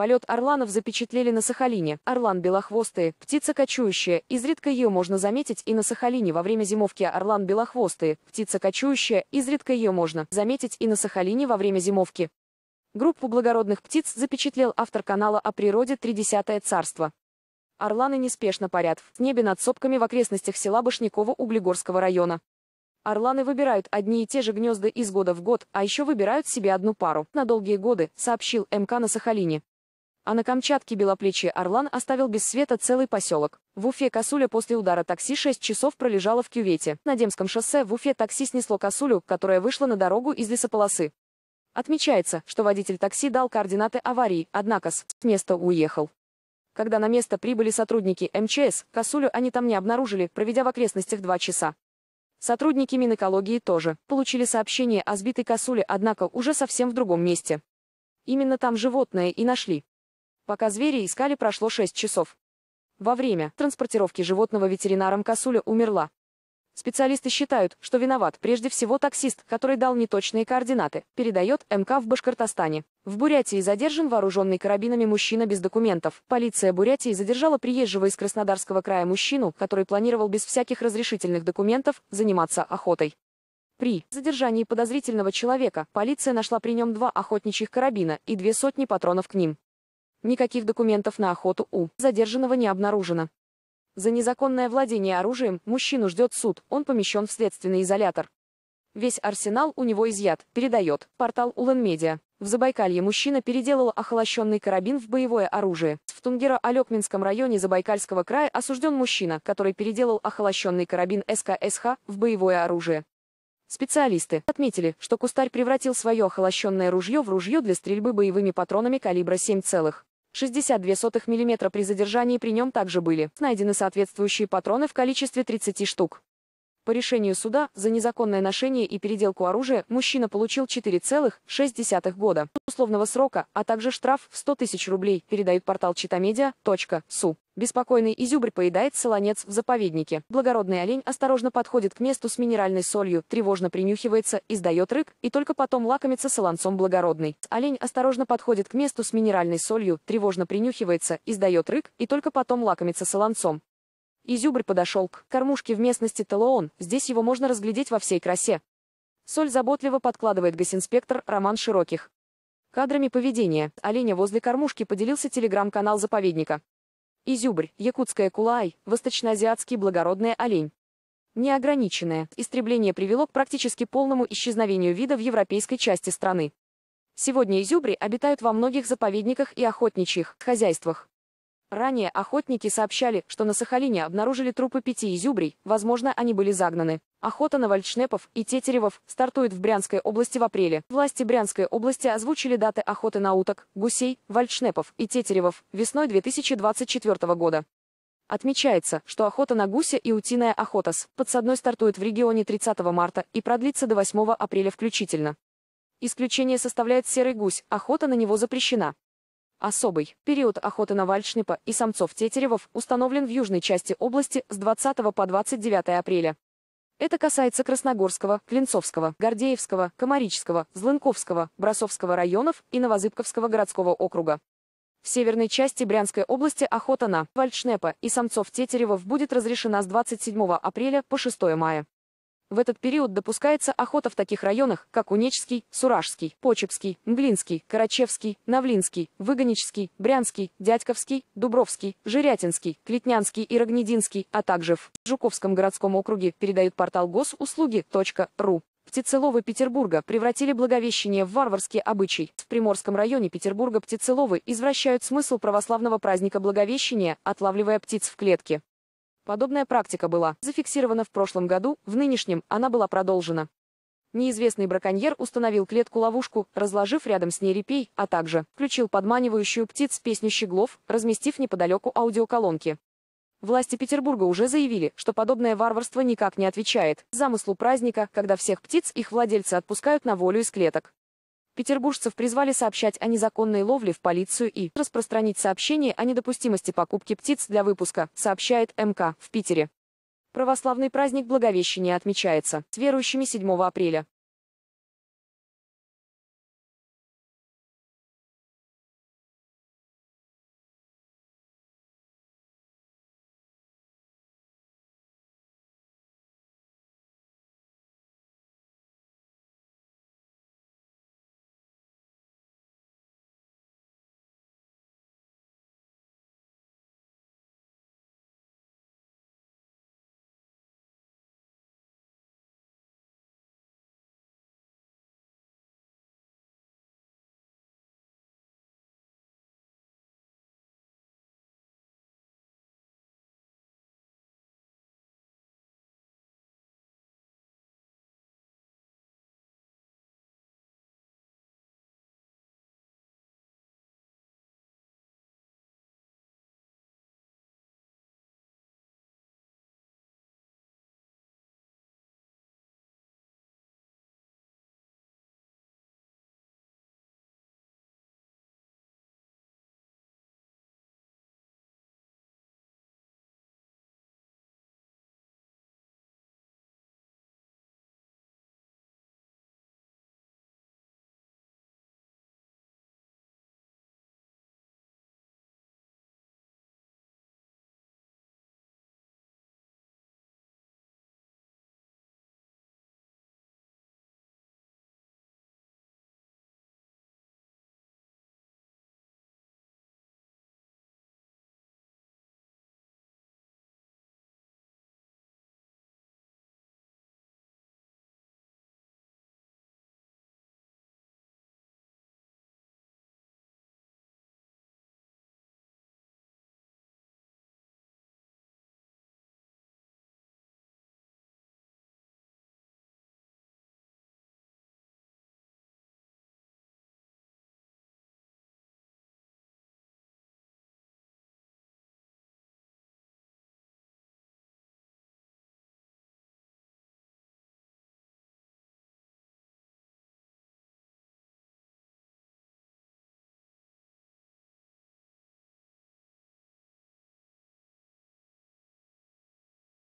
Полет орланов запечатлели на Сахалине. Орлан белохвостые, птица кочующая. Изредка ее можно заметить и на Сахалине во время зимовки орлан белохвостые, птица кочующая. Изредка ее можно заметить и на Сахалине во время зимовки. Группу благородных птиц запечатлел автор канала о природе «Тридесятое царство». Орланы неспешно парят в небе над сопками в окрестностях села Башнякова Углегорского района. Орланы выбирают одни и те же гнезда из года в год, а еще выбирают себе одну пару на долгие годы, сообщил МК на Сахалине. А на Камчатке белоплечий орлан оставил без света целый поселок. В Уфе косуля после удара такси 6 часов пролежала в кювете. На Демском шоссе в Уфе такси снесло косулю, которая вышла на дорогу из лесополосы. Отмечается, что водитель такси дал координаты аварии, однако с места уехал. Когда на место прибыли сотрудники МЧС, косулю они там не обнаружили, проведя в окрестностях два часа. Сотрудники Минэкологии тоже получили сообщение о сбитой косуле, однако уже совсем в другом месте. Именно там животное и нашли. Пока звери искали, прошло 6 часов. Во время транспортировки животного ветеринаром косуля умерла. Специалисты считают, что виноват прежде всего таксист, который дал неточные координаты, передает МК в Башкортостане. В Бурятии задержан вооруженный карабинами мужчина без документов. Полиция Бурятии задержала приезжего из Краснодарского края мужчину, который планировал без всяких разрешительных документов заниматься охотой. При задержании подозрительного человека полиция нашла при нем два охотничьих карабина и две сотни патронов к ним. Никаких документов на охоту у задержанного не обнаружено. За незаконное владение оружием мужчину ждет суд, он помещен в следственный изолятор. Весь арсенал у него изъят, передает портал Улан-Медиа. В Забайкалье мужчина переделал охолощенный карабин в боевое оружие. В Тунгера-Алекминском районе Забайкальского края осужден мужчина, который переделал охолощенный карабин СКСХ в боевое оружие. Специалисты отметили, что кустарь превратил свое охолощенное ружье в ружье для стрельбы боевыми патронами калибра 7 целых. 62 мм при задержании при нем также были найдены соответствующие патроны в количестве 30 штук. По решению суда, за незаконное ношение и переделку оружия мужчина получил 4,6 года условного срока, а также штраф в 100 тысяч рублей, передает портал читамедиа.су. Беспокойный изюбрь поедает солонец в заповеднике. Благородный олень осторожно подходит к месту с минеральной солью, тревожно принюхивается, издает рык, и только потом лакомится солонцом благородный. Олень осторожно подходит к месту с минеральной солью, тревожно принюхивается, издает рык, и только потом лакомится солонцом. Изюбрь подошел к кормушке в местности Телоон, здесь его можно разглядеть во всей красе. Соль заботливо подкладывает госинспектор Роман Широких. Кадрами поведения оленя возле кормушки поделился телеграм-канал заповедника. Изюбрь, якутская кулай, восточноазиатский благородный олень. Неограниченное истребление привело к практически полному исчезновению вида в европейской части страны. Сегодня изюбри обитают во многих заповедниках и охотничьих хозяйствах. Ранее охотники сообщали, что на Сахалине обнаружили трупы пяти изюбрей, возможно, они были загнаны. Охота на вальчнепов и тетеревов стартует в Брянской области в апреле. Власти Брянской области озвучили даты охоты на уток, гусей, вальчнепов и тетеревов весной 2024 года. Отмечается, что охота на гуся и утиная охота с подсадной стартует в регионе 30 марта и продлится до 8 апреля включительно. Исключение составляет серый гусь, охота на него запрещена. Особый период охоты на вальшнепа и самцов-тетеревов установлен в южной части области с 20 по 29 апреля. Это касается Красногорского, Клинцовского, Гордеевского, Комарического, Злынковского, Брасовского районов и Новозыбковского городского округа. В северной части Брянской области охота на вальшнепа и самцов тетеревов будет разрешена с 27 апреля по 6 мая. В этот период допускается охота в таких районах, как Унечский, Суражский, Почепский, Мглинский, Карачевский, Навлинский, Выгонический, Брянский, Дядьковский, Дубровский, Жирятинский, Клетнянский и Рогнединский, а также в Жуковском городском округе передают портал госуслуги.ру. Птицеловы Петербурга превратили Благовещение в варварский обычай. В Приморском районе Петербурга птицеловы извращают смысл православного праздника Благовещения, отлавливая птиц в клетке. Подобная практика была зафиксирована в прошлом году, в нынешнем она была продолжена. Неизвестный браконьер установил клетку-ловушку, разложив рядом с ней репей, а также включил подманивающую птиц песню щеглов, разместив неподалеку аудиоколонки. Власти Петербурга уже заявили, что подобное варварство никак не отвечает замыслу праздника, когда всех птиц их владельцы отпускают на волю из клеток. Петербуржцев призвали сообщать о незаконной ловле в полицию и распространить сообщение о недопустимости покупки птиц для выпуска, сообщает МК в Питере. Православный праздник Благовещения отмечается с верующими 7 апреля.